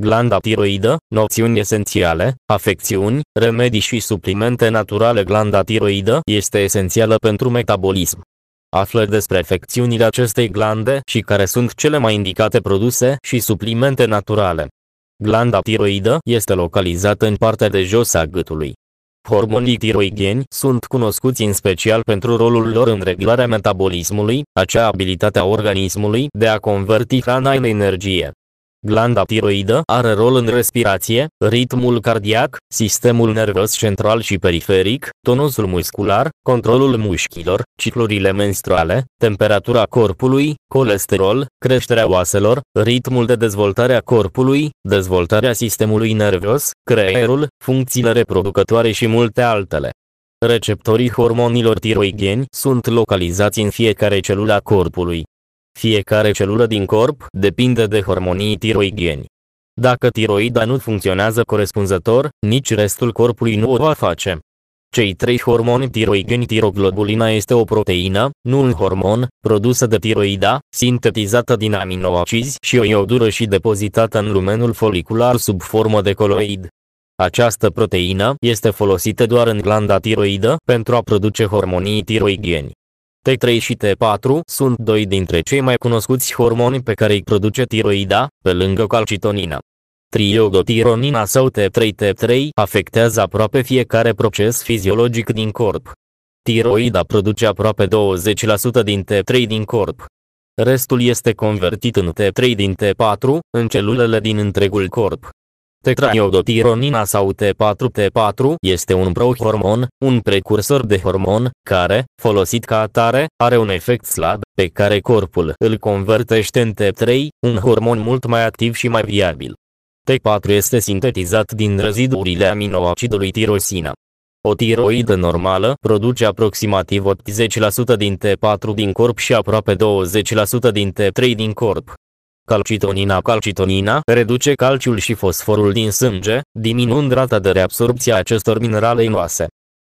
glanda tiroidă, noțiuni esențiale, afecțiuni, remedii și suplimente naturale Glanda tiroidă este esențială pentru metabolism. Află despre afecțiunile acestei glande și care sunt cele mai indicate produse și suplimente naturale. Glanda tiroidă este localizată în partea de jos a gâtului. Hormonii tiroidieni sunt cunoscuți în special pentru rolul lor în reglarea metabolismului, acea abilitate a organismului de a converti hrana în energie. Glanda tiroidă are rol în respirație, ritmul cardiac, sistemul nervos central și periferic, tonusul muscular, controlul mușchilor, ciclurile menstruale, temperatura corpului, colesterol, creșterea oaselor, ritmul de dezvoltare a corpului, dezvoltarea sistemului nervos, creierul, funcțiile reproducătoare și multe altele. Receptorii hormonilor tiroidieni sunt localizați în fiecare celulă a corpului. Fiecare celulă din corp depinde de hormonii tiroidieni. Dacă tiroida nu funcționează corespunzător, nici restul corpului nu o va face. Cei trei hormoni tiroideni tiroglobulina este o proteină, nu un hormon, produsă de tiroida, sintetizată din aminoacizi și o iodură și depozitată în lumenul folicular sub formă de coloid. Această proteină este folosită doar în glanda tiroidă pentru a produce hormonii tiroidieni. T3 și T4 sunt doi dintre cei mai cunoscuți hormoni pe care îi produce tiroida, pe lângă calcitonina. Triodotironina sau T3-T3 afectează aproape fiecare proces fiziologic din corp. Tiroida produce aproape 20% din T3 din corp. Restul este convertit în T3 din T4, în celulele din întregul corp. Tetraiodotironina sau T4T4 4 este un prohormon, un precursor de hormon, care, folosit ca atare, are un efect slab, pe care corpul îl convertește în T3, un hormon mult mai activ și mai viabil. T4 este sintetizat din rezidurile aminoacidului tirosina. O tiroidă normală produce aproximativ 80% din T4 din corp și aproape 20% din T3 din corp. Calcitonina Calcitonina reduce calciul și fosforul din sânge, diminuând rata de reabsorbție a acestor minerale inoase.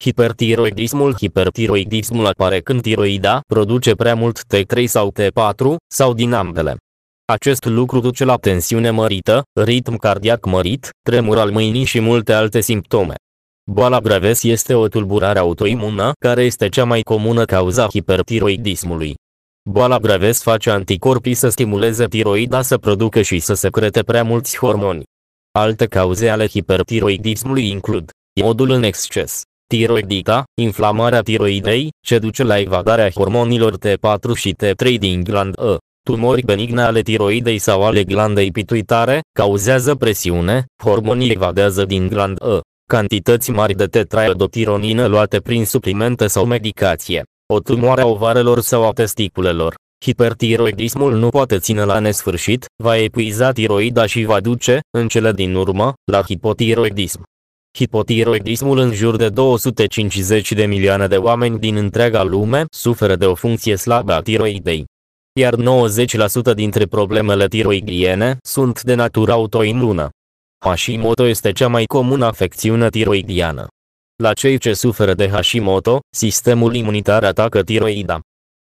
Hipertiroidismul Hipertiroidismul apare când tiroida produce prea mult T3 sau T4, sau din ambele. Acest lucru duce la tensiune mărită, ritm cardiac mărit, tremur al mâinii și multe alte simptome. Boala Graves este o tulburare autoimună care este cea mai comună cauza hipertiroidismului. Boala Graves face anticorpii să stimuleze tiroida să producă și să secrete prea mulți hormoni. Alte cauze ale hipertiroidismului includ iodul în exces, tiroidita, inflamarea tiroidei, ce duce la evadarea hormonilor T4 și T3 din glandă, tumori benigne ale tiroidei sau ale glandei pituitare, cauzează presiune, hormonii evadează din glandă, cantități mari de tetraedotironină luate prin suplimente sau medicație o tumoare a ovarelor sau a testiculelor. Hipertiroidismul nu poate ține la nesfârșit, va epuiza tiroida și va duce, în cele din urmă, la hipotiroidism. Hipotiroidismul în jur de 250 de milioane de oameni din întreaga lume suferă de o funcție slabă a tiroidei. Iar 90% dintre problemele tiroidiene sunt de natură autoimună. Hashimoto este cea mai comună afecțiune tiroidiană. La cei ce suferă de Hashimoto, sistemul imunitar atacă tiroida.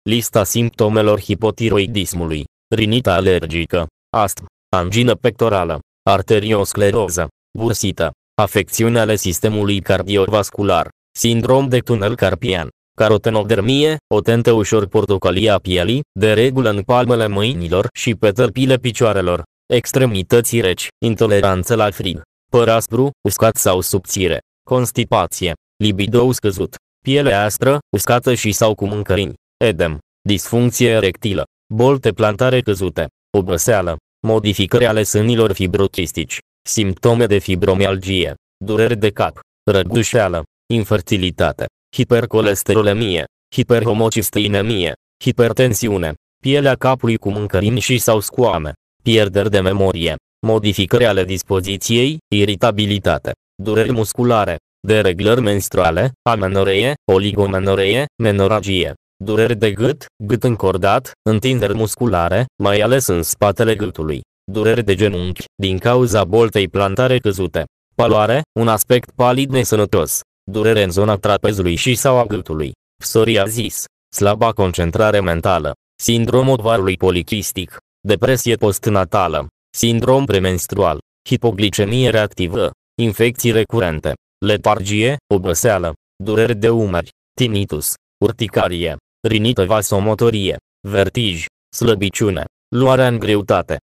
Lista simptomelor hipotiroidismului. Rinita alergică, astm, angină pectorală, arterioscleroză, bursită, afecțiune ale sistemului cardiovascular, sindrom de tunel carpian, carotenodermie, o tentă ușor portocalie a pielii, de regulă în palmele mâinilor și pe tălpile picioarelor, extremității reci, intoleranță la frig, păr aspru, uscat sau subțire, constipație, libido scăzut, piele astră, uscată și sau cu mâncărini, edem, disfuncție erectilă, bolte plantare căzute, oboseală, modificări ale sânilor fibrocistici, simptome de fibromialgie, dureri de cap, răgușeală, infertilitate, hipercolesterolemie, hiperhomocisteinemie, hipertensiune, pielea capului cu mâncărini și sau scoame, pierderi de memorie, modificări ale dispoziției, iritabilitate, dureri musculare, dereglări menstruale, amenoreie, oligomenoreie, menoragie, dureri de gât, gât încordat, întinderi musculare, mai ales în spatele gâtului, dureri de genunchi, din cauza boltei plantare căzute, paloare, un aspect palid nesănătos, durere în zona trapezului și sau a gâtului, psoriazis, slaba concentrare mentală, sindrom ovarului polichistic, depresie postnatală, sindrom premenstrual, hipoglicemie reactivă, infecții recurente letargie, oboseală, dureri de umeri, tinnitus, urticarie, rinită vasomotorie, vertij, slăbiciune, luarea în greutate.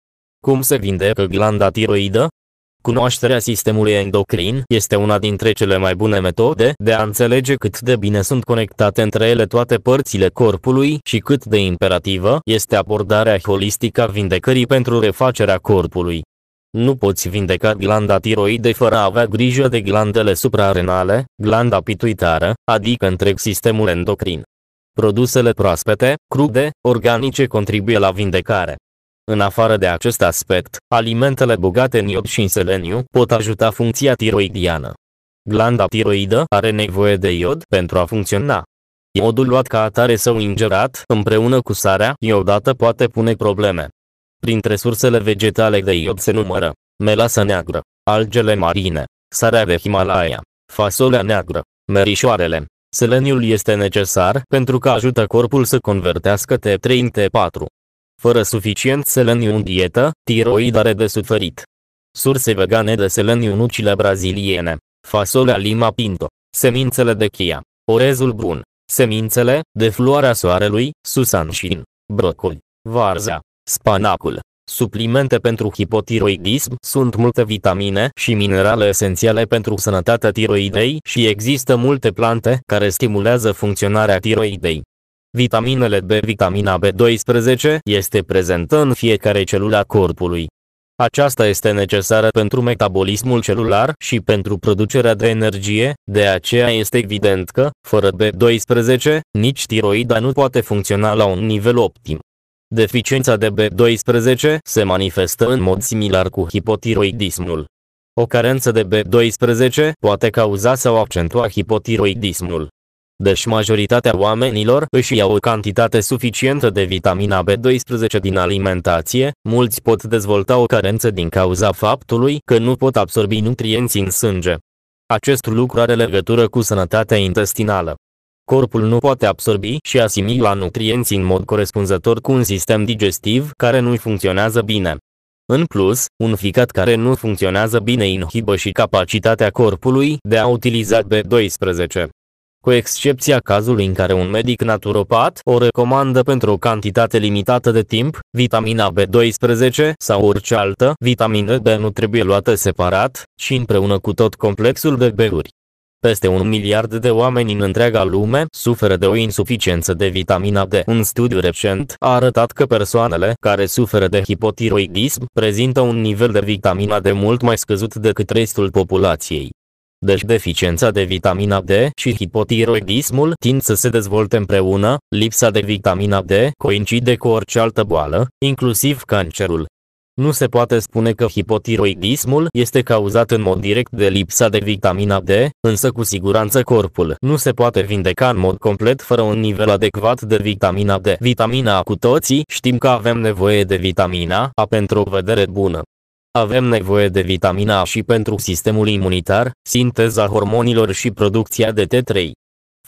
Cum se vindecă glanda tiroidă? Cunoașterea sistemului endocrin este una dintre cele mai bune metode de a înțelege cât de bine sunt conectate între ele toate părțile corpului și cât de imperativă este abordarea holistică a vindecării pentru refacerea corpului. Nu poți vindeca glanda tiroide fără a avea grijă de glandele suprarenale, glanda pituitară, adică întreg sistemul endocrin. Produsele proaspete, crude, organice contribuie la vindecare. În afară de acest aspect, alimentele bogate în iod și în seleniu pot ajuta funcția tiroidiană. Glanda tiroidă are nevoie de iod pentru a funcționa. Iodul luat ca atare sau ingerat, împreună cu sarea, iodată poate pune probleme. Printre sursele vegetale de iod se numără melasa neagră, algele marine, sarea de Himalaya, fasolea neagră, merișoarele. Seleniul este necesar pentru că ajută corpul să convertească T3 în T4. Fără suficient seleniu în dietă, tiroid are de suferit. Surse vegane de seleniu ucile braziliene, fasolea lima pinto, semințele de chia, orezul brun, semințele, de floarea soarelui, susanșin, brocoli, varza, Spanacul Suplimente pentru hipotiroidism sunt multe vitamine și minerale esențiale pentru sănătatea tiroidei și există multe plante care stimulează funcționarea tiroidei. Vitaminele B Vitamina B12 este prezentă în fiecare celulă a corpului. Aceasta este necesară pentru metabolismul celular și pentru producerea de energie, de aceea este evident că, fără B12, nici tiroida nu poate funcționa la un nivel optim. Deficiența de B12 se manifestă în mod similar cu hipotiroidismul. O carență de B12 poate cauza sau accentua hipotiroidismul. Deci majoritatea oamenilor își iau o cantitate suficientă de vitamina B12 din alimentație, mulți pot dezvolta o carență din cauza faptului că nu pot absorbi nutrienți în sânge. Acest lucru are legătură cu sănătatea intestinală. Corpul nu poate absorbi și asimila nutrienți în mod corespunzător cu un sistem digestiv care nu funcționează bine. În plus, un ficat care nu funcționează bine inhibă și capacitatea corpului de a utiliza B12. Cu excepția cazului în care un medic naturopat o recomandă pentru o cantitate limitată de timp, vitamina B12 sau orice altă vitamină B nu trebuie luată separat, ci împreună cu tot complexul de B-uri. Peste un miliard de oameni în întreaga lume suferă de o insuficiență de vitamina D. Un studiu recent a arătat că persoanele care suferă de hipotiroidism prezintă un nivel de vitamina D mult mai scăzut decât restul populației. Deci deficiența de vitamina D și hipotiroidismul tind să se dezvolte împreună, lipsa de vitamina D coincide cu orice altă boală, inclusiv cancerul. Nu se poate spune că hipotiroidismul este cauzat în mod direct de lipsa de vitamina D, însă cu siguranță corpul nu se poate vindeca în mod complet fără un nivel adecvat de vitamina D. Vitamina A cu toții știm că avem nevoie de vitamina A pentru o vedere bună. Avem nevoie de vitamina A și pentru sistemul imunitar, sinteza hormonilor și producția de T3.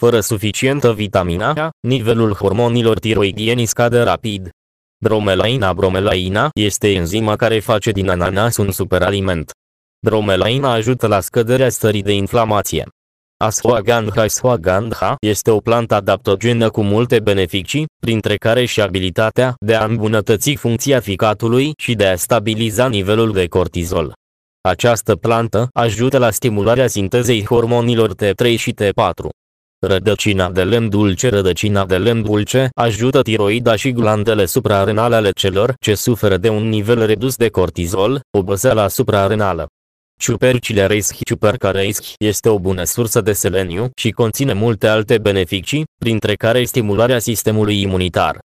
Fără suficientă vitamina A, nivelul hormonilor tiroidieni scade rapid, Bromelaina Bromelaina este enzima care face din ananas un superaliment. Bromelaina ajută la scăderea stării de inflamație. Ashwagandha Ashwagandha este o plantă adaptogenă cu multe beneficii, printre care și abilitatea de a îmbunătăți funcția ficatului și de a stabiliza nivelul de cortizol. Această plantă ajută la stimularea sintezei hormonilor T3 și T4. Rădăcina de lemn dulce Rădăcina de lemn dulce ajută tiroida și glandele suprarenale ale celor ce suferă de un nivel redus de cortizol, oboseala suprarenală. Ciupercile reischi, Ciuperca reischi, este o bună sursă de seleniu și conține multe alte beneficii, printre care stimularea sistemului imunitar.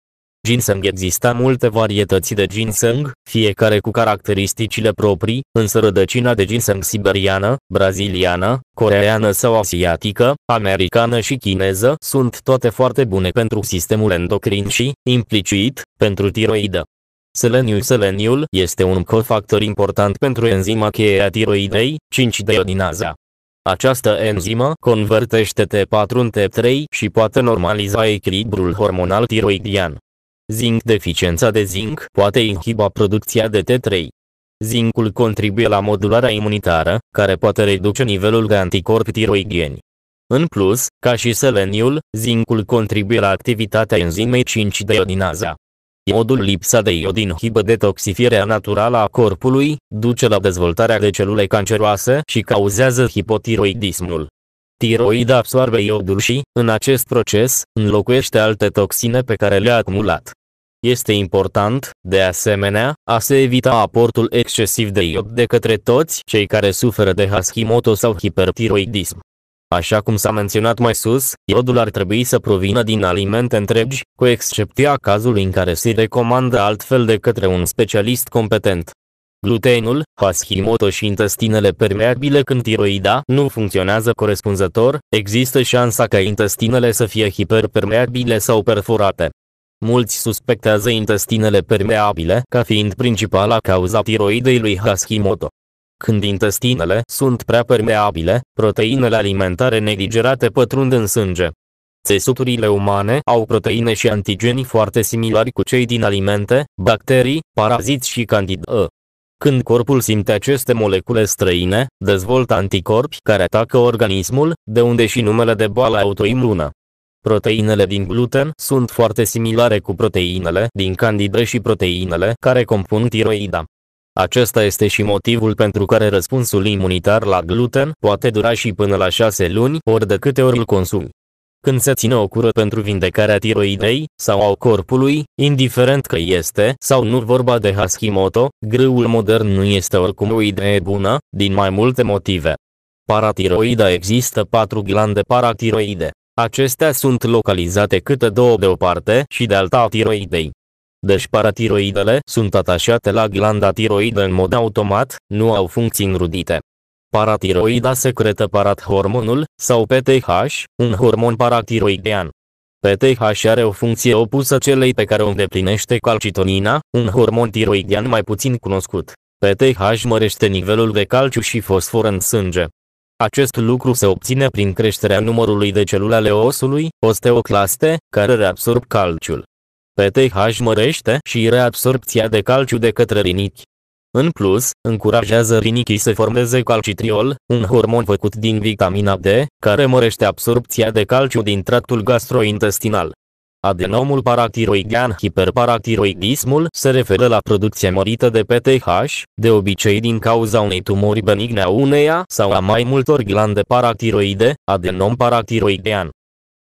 Ginseng exista multe varietăți de ginseng, fiecare cu caracteristicile proprii, însă rădăcina de ginseng siberiană, braziliană, coreeană sau asiatică, americană și chineză sunt toate foarte bune pentru sistemul endocrin și, implicit, pentru tiroidă. Seleniul Seleniul este un cofactor important pentru enzima cheie a tiroidei, 5-deodinaza. Această enzimă convertește T4 în T3 și poate normaliza echilibrul hormonal tiroidian. Zinc Deficiența de zinc poate inhiba producția de T3. Zincul contribuie la modularea imunitară, care poate reduce nivelul de anticorpi tiroidieni. În plus, ca și seleniul, zincul contribuie la activitatea enzimei 5 de iodinaza. Iodul lipsa de iodin hibă detoxifierea naturală a corpului, duce la dezvoltarea de celule canceroase și cauzează hipotiroidismul. Tiroida absorbe iodul și, în acest proces, înlocuiește alte toxine pe care le-a acumulat. Este important, de asemenea, a se evita aportul excesiv de iod de către toți cei care suferă de Hashimoto sau hipertiroidism. Așa cum s-a menționat mai sus, iodul ar trebui să provină din alimente întregi, cu excepția cazului în care se recomandă altfel de către un specialist competent glutenul, Hashimoto și intestinele permeabile când tiroida nu funcționează corespunzător, există șansa ca intestinele să fie hiperpermeabile sau perforate. Mulți suspectează intestinele permeabile ca fiind principala cauza tiroidei lui Hashimoto. Când intestinele sunt prea permeabile, proteinele alimentare nedigerate pătrund în sânge. Țesuturile umane au proteine și antigeni foarte similari cu cei din alimente, bacterii, paraziți și candidă. Când corpul simte aceste molecule străine, dezvoltă anticorpi care atacă organismul, de unde și numele de boală autoimună. Proteinele din gluten sunt foarte similare cu proteinele din candidă și proteinele care compun tiroida. Acesta este și motivul pentru care răspunsul imunitar la gluten poate dura și până la 6 luni, ori de câte ori îl consumi când se ține o cură pentru vindecarea tiroidei sau a corpului, indiferent că este sau nu vorba de Hashimoto, grâul modern nu este oricum o idee bună, din mai multe motive. Paratiroida există patru glande paratiroide. Acestea sunt localizate câte două de o parte și de alta a tiroidei. Deci paratiroidele sunt atașate la glanda tiroidă în mod automat, nu au funcții înrudite. Paratiroida secretă parathormonul, sau PTH, un hormon paratiroidean. PTH are o funcție opusă celei pe care o îndeplinește calcitonina, un hormon tiroidian mai puțin cunoscut. PTH mărește nivelul de calciu și fosfor în sânge. Acest lucru se obține prin creșterea numărului de celule ale osului, osteoclaste, care reabsorb calciul. PTH mărește și reabsorpția de calciu de către rinichi. În plus, încurajează rinichii să formeze calcitriol, un hormon făcut din vitamina D, care mărește absorpția de calciu din tractul gastrointestinal. Adenomul paratiroidian hiperparatiroidismul se referă la producția mărită de PTH, de obicei din cauza unei tumori benigne a uneia sau a mai multor glande paratiroide, adenom paratiroidian.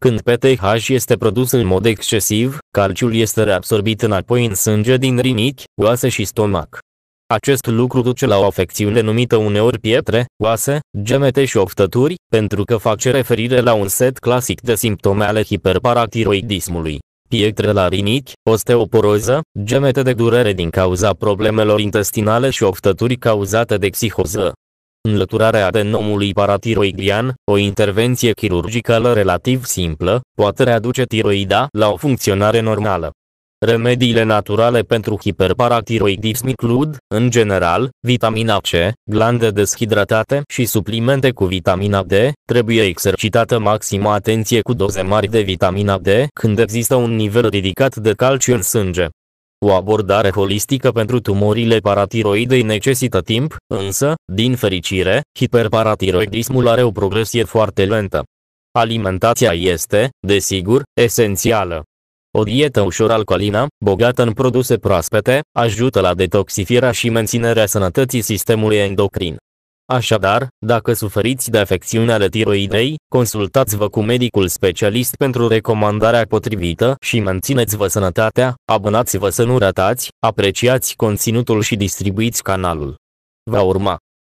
Când PTH este produs în mod excesiv, calciul este reabsorbit înapoi în sânge din rinichi, oase și stomac. Acest lucru duce la o afecțiune numită uneori pietre, oase, gemete și oftături, pentru că face referire la un set clasic de simptome ale hiperparatiroidismului pietre la rinichi, osteoporoză, gemete de durere din cauza problemelor intestinale și oftături cauzate de psihoză. Înlăturarea adenomului paratiroidian, o intervenție chirurgicală relativ simplă, poate readuce tiroida la o funcționare normală. Remediile naturale pentru hiperparatiroidism includ, în general, vitamina C, glande deshidratate și suplimente cu vitamina D. Trebuie exercitată maximă atenție cu doze mari de vitamina D când există un nivel ridicat de calciu în sânge. O abordare holistică pentru tumorile paratiroidei necesită timp, însă, din fericire, hiperparatiroidismul are o progresie foarte lentă. Alimentația este, desigur, esențială. O dietă ușor alcalină, bogată în produse proaspete, ajută la detoxifierea și menținerea sănătății sistemului endocrin. Așadar, dacă suferiți de afecțiune ale tiroidei, consultați-vă cu medicul specialist pentru recomandarea potrivită și mențineți-vă sănătatea, abonați-vă să nu ratați, apreciați conținutul și distribuiți canalul. Va urma